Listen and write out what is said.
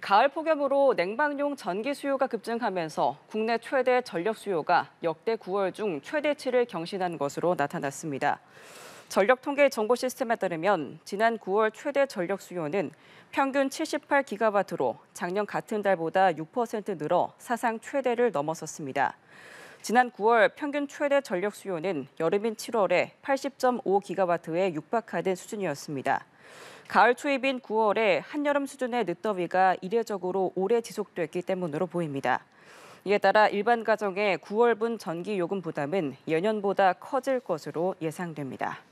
가을 폭염으로 냉방용 전기 수요가 급증하면서 국내 최대 전력 수요가 역대 9월 중 최대치를 경신한 것으로 나타났습니다. 전력 통계 정보 시스템에 따르면 지난 9월 최대 전력 수요는 평균 78기가와트로 작년 같은 달보다 6% 늘어 사상 최대를 넘어섰습니다. 지난 9월 평균 최대 전력 수요는 여름인 7월에 80.5기가와트에 육박하던 수준이었습니다. 가을 초입인 9월에 한여름 수준의 늦더위가 이례적으로 오래 지속됐기 때문으로 보입니다. 이에 따라 일반 가정의 9월분 전기 요금 부담은 예년보다 커질 것으로 예상됩니다.